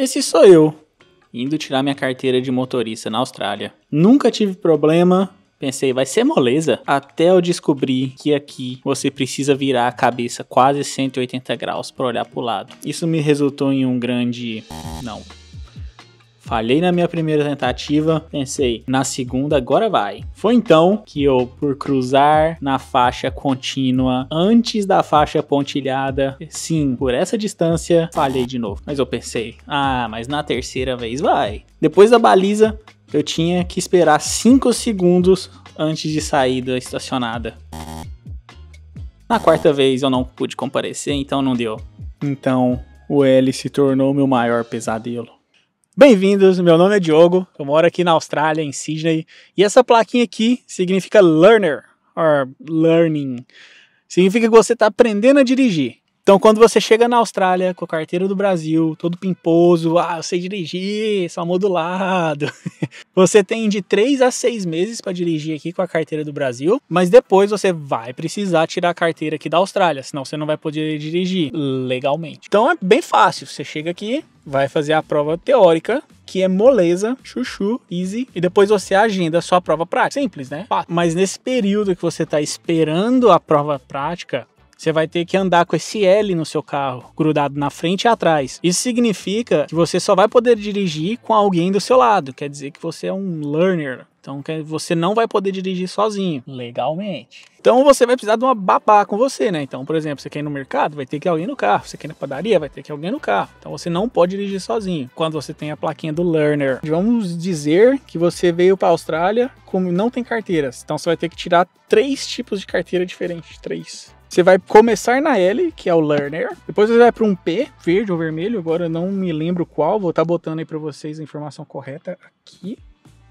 Esse sou eu, indo tirar minha carteira de motorista na Austrália. Nunca tive problema, Pensei, vai ser moleza. Até eu descobri que aqui você precisa virar a cabeça quase 180 graus para olhar para o lado. Isso me resultou em um grande. Não. Falhei na minha primeira tentativa, pensei, na segunda agora vai. Foi então que eu, por cruzar na faixa contínua antes da faixa pontilhada, sim, por essa distância, falhei de novo. Mas eu pensei, ah, mas na terceira vez vai. Depois da baliza, eu tinha que esperar 5 segundos antes de sair da estacionada. Na quarta vez eu não pude comparecer, então não deu. Então o L se tornou meu maior pesadelo. Bem-vindos, meu nome é Diogo, eu moro aqui na Austrália, em Sydney, e essa plaquinha aqui significa learner, or learning. Significa que você está aprendendo a dirigir. Então, quando você chega na Austrália com a carteira do Brasil, todo pimposo, ah, eu sei dirigir, só modulado. você tem de 3 a 6 meses para dirigir aqui com a carteira do Brasil, mas depois você vai precisar tirar a carteira aqui da Austrália, senão você não vai poder dirigir legalmente. Então é bem fácil, você chega aqui, vai fazer a prova teórica, que é moleza, chuchu, easy, e depois você agenda a sua prova prática. Simples, né? Mas nesse período que você está esperando a prova prática, você vai ter que andar com esse L no seu carro, grudado na frente e atrás. Isso significa que você só vai poder dirigir com alguém do seu lado. Quer dizer que você é um learner, então você não vai poder dirigir sozinho. Legalmente. Então você vai precisar de uma babá com você, né? Então, por exemplo, você quer ir no mercado, vai ter que alguém no carro. Você quer ir na padaria, vai ter que alguém no carro. Então você não pode dirigir sozinho. Quando você tem a plaquinha do learner, vamos dizer que você veio para a Austrália como não tem carteiras. Então você vai ter que tirar três tipos de carteira diferentes, três. Você vai começar na L, que é o learner. Depois você vai para um P, verde ou vermelho. Agora não me lembro qual. Vou estar tá botando aí para vocês a informação correta aqui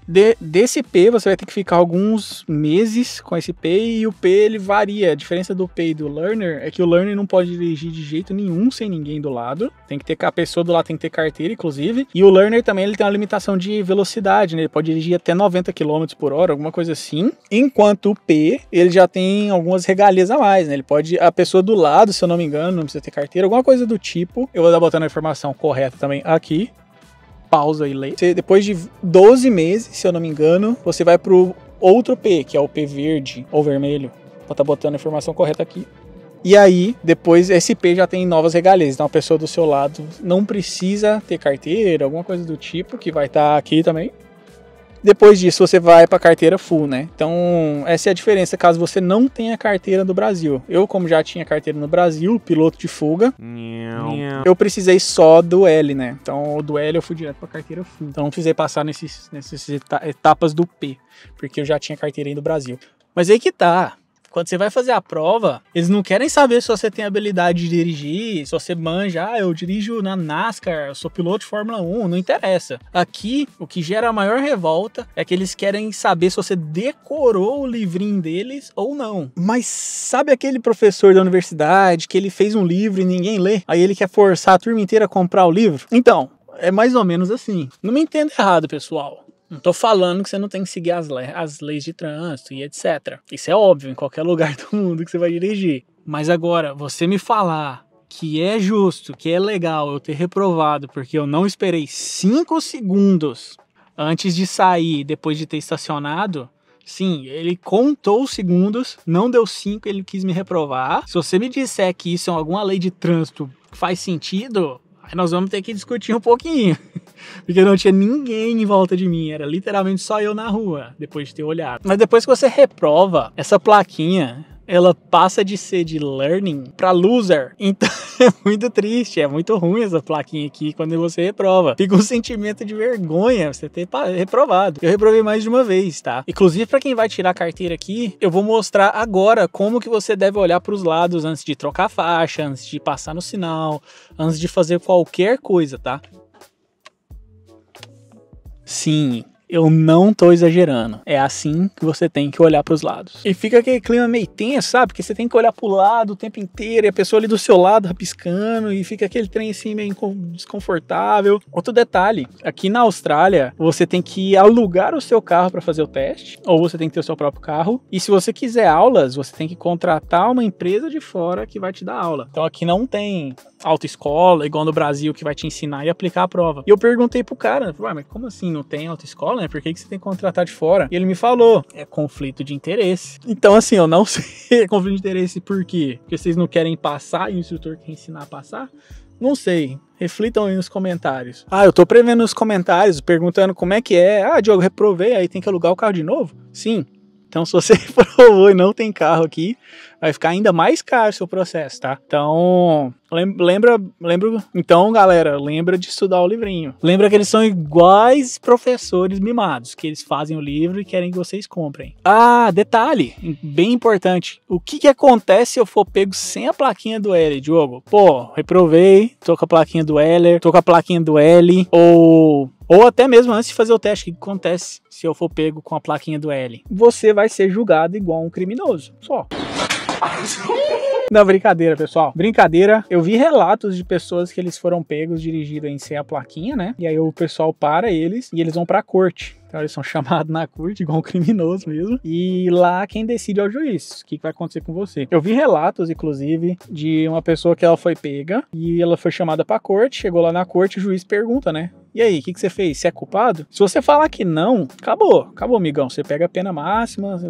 de, desse P você vai ter que ficar alguns meses com esse P e o P ele varia. A diferença do P e do learner é que o learner não pode dirigir de jeito nenhum sem ninguém do lado. Tem que ter a pessoa do lado tem que ter carteira, inclusive. E o learner também ele tem uma limitação de velocidade, né? Ele pode dirigir até 90 km por hora, alguma coisa assim. Enquanto o P ele já tem algumas regalias a mais, né? Ele pode a pessoa do lado, se eu não me engano, não precisa ter carteira, alguma coisa do tipo. Eu vou dar botando a informação correta também aqui pausa e lê. Você, depois de 12 meses, se eu não me engano, você vai pro outro P, que é o P verde ou vermelho. Vou tá botando a informação correta aqui. E aí, depois, esse P já tem novas regalias. Então, a pessoa do seu lado não precisa ter carteira, alguma coisa do tipo, que vai estar tá aqui também. Depois disso, você vai para a carteira full, né? Então, essa é a diferença caso você não tenha carteira no Brasil. Eu, como já tinha carteira no Brasil, piloto de fuga, eu precisei só do L, né? Então, do L eu fui direto para carteira full. Então, não precisei passar nesses, nessas etapas do P, porque eu já tinha carteira aí no Brasil. Mas aí que tá. Quando você vai fazer a prova, eles não querem saber se você tem habilidade de dirigir, se você manja, ah, eu dirijo na NASCAR, eu sou piloto de Fórmula 1, não interessa. Aqui, o que gera a maior revolta é que eles querem saber se você decorou o livrinho deles ou não. Mas sabe aquele professor da universidade que ele fez um livro e ninguém lê? Aí ele quer forçar a turma inteira a comprar o livro? Então, é mais ou menos assim. Não me entenda errado, pessoal. Não tô falando que você não tem que seguir as, le as leis de trânsito e etc. Isso é óbvio em qualquer lugar do mundo que você vai dirigir. Mas agora, você me falar que é justo, que é legal eu ter reprovado porque eu não esperei cinco segundos antes de sair, depois de ter estacionado, Sim, ele contou os segundos, não deu cinco, ele quis me reprovar. Se você me disser que isso é alguma lei de trânsito faz sentido, Aí nós vamos ter que discutir um pouquinho. Porque não tinha ninguém em volta de mim, era literalmente só eu na rua, depois de ter olhado. Mas depois que você reprova essa plaquinha, ela passa de ser de learning para loser. Então é muito triste, é muito ruim essa plaquinha aqui quando você reprova. Fica um sentimento de vergonha você ter reprovado. Eu reprovei mais de uma vez, tá? Inclusive para quem vai tirar a carteira aqui, eu vou mostrar agora como que você deve olhar para os lados antes de trocar a faixa, antes de passar no sinal, antes de fazer qualquer coisa, tá? Sim, eu não tô exagerando. É assim que você tem que olhar para os lados. E fica aquele clima meio tenso, sabe? Porque você tem que olhar pro lado o tempo inteiro e a pessoa ali do seu lado piscando e fica aquele trem assim meio desconfortável. Outro detalhe, aqui na Austrália, você tem que alugar o seu carro para fazer o teste ou você tem que ter o seu próprio carro. E se você quiser aulas, você tem que contratar uma empresa de fora que vai te dar aula. Então aqui não tem autoescola, igual no Brasil, que vai te ensinar e aplicar a prova. E eu perguntei pro cara, ué, mas como assim não tem autoescola, né? Por que, que você tem que contratar de fora? E ele me falou, é conflito de interesse. Então, assim, eu não sei é conflito de interesse por quê? Porque vocês não querem passar e o instrutor quer ensinar a passar? Não sei. Reflitam aí nos comentários. Ah, eu tô prevendo nos comentários, perguntando como é que é. Ah, Diogo, reprovei, aí tem que alugar o carro de novo? Sim, então, se você provou e não tem carro aqui, vai ficar ainda mais caro o seu processo, tá? Então, lembra, lembra, então, galera, lembra de estudar o livrinho. Lembra que eles são iguais professores mimados, que eles fazem o livro e querem que vocês comprem. Ah, detalhe, bem importante. O que que acontece se eu for pego sem a plaquinha do L, Diogo? Pô, reprovei, tô com a plaquinha do L, tô com a plaquinha do L, ou ou até mesmo antes de fazer o teste, o que acontece se eu for pego com a plaquinha do L? Você vai ser julgado igual um criminoso. Só. Não, brincadeira, pessoal. Brincadeira. Eu vi relatos de pessoas que eles foram pegos dirigindo em sem a plaquinha, né? E aí o pessoal para eles e eles vão pra corte. Então eles são chamados na corte, igual um criminoso mesmo. E lá quem decide é o juiz. O que, vai acontecer com você? Eu vi relatos, inclusive, de uma pessoa que ela foi pega e ela foi chamada pra corte. Chegou lá na corte, o juiz pergunta, né? E aí, o que, que você fez? Você é culpado? Se você falar que não, acabou, acabou, amigão. Você pega a pena máxima,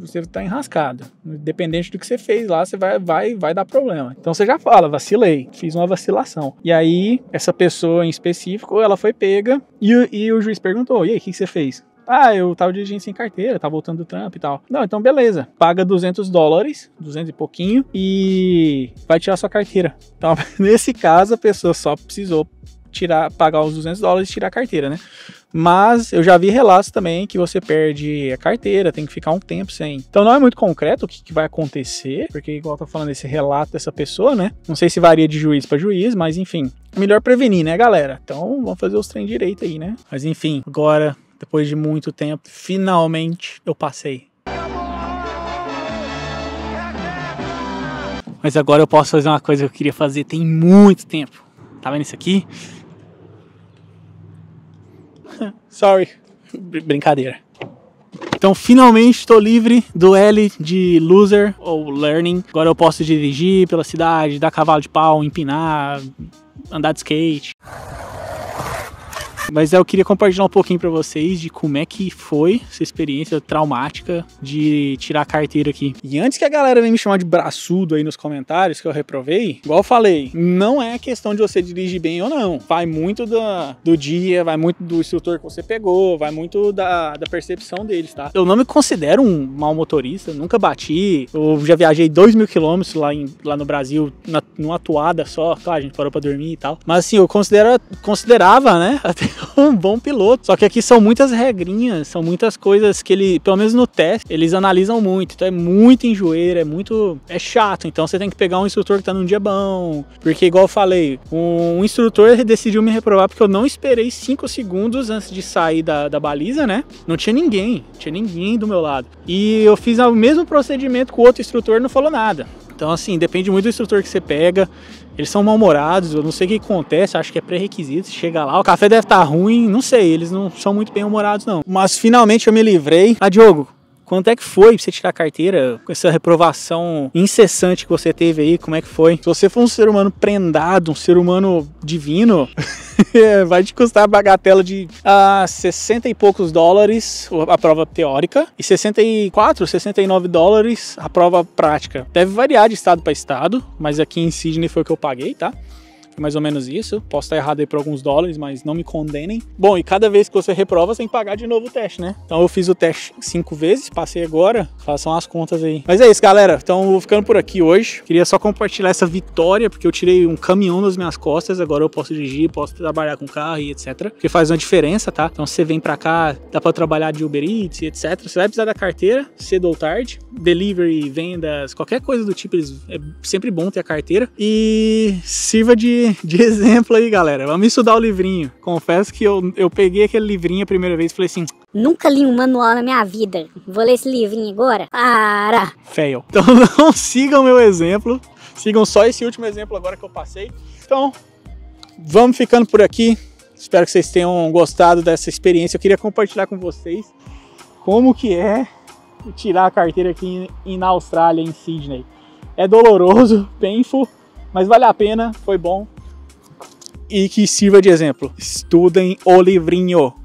você tá enrascado. Independente do que você fez lá, você vai, vai, vai dar problema. Então você já fala, vacilei, fiz uma vacilação. E aí, essa pessoa em específico, ela foi pega e, e o juiz perguntou: e aí, o que, que você fez? Ah, eu tava dirigindo sem carteira, tá voltando do trampo e tal. Não, então beleza. Paga 200 dólares, 200 e pouquinho, e vai tirar sua carteira. Então, nesse caso, a pessoa só precisou tirar, pagar os 200 dólares e tirar a carteira, né? Mas eu já vi relatos também que você perde a carteira, tem que ficar um tempo sem. Então não é muito concreto o que, que vai acontecer, porque igual eu tô falando esse relato dessa pessoa, né? Não sei se varia de juiz para juiz, mas enfim, melhor prevenir, né, galera? Então vamos fazer os trem direito aí, né? Mas enfim, agora depois de muito tempo, finalmente eu passei. Mas agora eu posso fazer uma coisa que eu queria fazer tem muito tempo. Tá vendo isso aqui? Sorry. Brincadeira. Então, finalmente estou livre do L de loser ou learning. Agora eu posso dirigir pela cidade, dar cavalo de pau, empinar, andar de skate. Mas eu queria compartilhar um pouquinho para vocês de como é que foi essa experiência traumática de tirar a carteira aqui. E antes que a galera venha me chamar de braçudo aí nos comentários que eu reprovei, igual eu falei, não é questão de você dirigir bem ou não. Vai muito do, do dia, vai muito do instrutor que você pegou, vai muito da, da percepção deles, tá? Eu não me considero um mau motorista, nunca bati. Eu já viajei 2 mil quilômetros lá, lá no Brasil, na, numa toada só. Claro, a gente parou pra dormir e tal. Mas assim, eu considero, considerava, né? Até um bom piloto. Só que aqui são muitas regrinhas, são muitas coisas que ele, pelo menos no teste, eles analisam muito. Então é muito enjoeira, é muito. é chato. Então você tem que pegar um instrutor que tá num dia bom. Porque, igual eu falei, um instrutor decidiu me reprovar porque eu não esperei cinco segundos antes de sair da, da baliza, né? Não tinha ninguém, tinha ninguém do meu lado. E eu fiz o mesmo procedimento com o outro instrutor, não falou nada. Então, assim, depende muito do instrutor que você pega. Eles são mal-humorados, eu não sei o que acontece, acho que é pré-requisito. Chega lá, o café deve estar tá ruim, não sei, eles não são muito bem-humorados, não. Mas finalmente eu me livrei. Ah, Diogo, Quanto é que foi pra você tirar a carteira com essa reprovação incessante que você teve aí? Como é que foi? Se você for um ser humano prendado, um ser humano divino, é, vai te custar a bagatela de ah, 60 e poucos dólares a prova teórica e 64, 69 dólares a prova prática. Deve variar de estado para estado, mas aqui em Sydney foi o que eu paguei, tá? mais ou menos isso. Posso estar errado aí por alguns dólares, mas não me condenem. Bom, e cada vez que você reprova, você tem que pagar de novo o teste, né? Então eu fiz o teste cinco vezes, passei agora, façam as contas aí. Mas é isso, galera. Então vou ficando por aqui hoje. Queria só compartilhar essa vitória, porque eu tirei um caminhão das minhas costas, agora eu posso dirigir, posso trabalhar com carro e etc. Porque faz uma diferença, tá? Então você vem pra cá, dá pra trabalhar de Uber Eats e etc. Você vai precisar da carteira, cedo ou tarde. Delivery, vendas, qualquer coisa do tipo, é sempre bom ter a carteira. E sirva de de, exemplo aí, galera. Vamos estudar o livrinho. Confesso que eu, eu peguei aquele livrinho a primeira vez e falei assim: Nunca li um manual na minha vida. Vou ler esse livrinho agora? Para! Fail. Então não sigam meu exemplo. Sigam só esse último exemplo agora que eu passei. Então, vamos ficando por aqui. Espero que vocês tenham gostado dessa experiência. Eu queria compartilhar com vocês como que é tirar a carteira aqui em, na Austrália, em Sydney. É doloroso, painful, mas vale a pena, foi bom e que sirva de exemplo. Estudem o livrinho.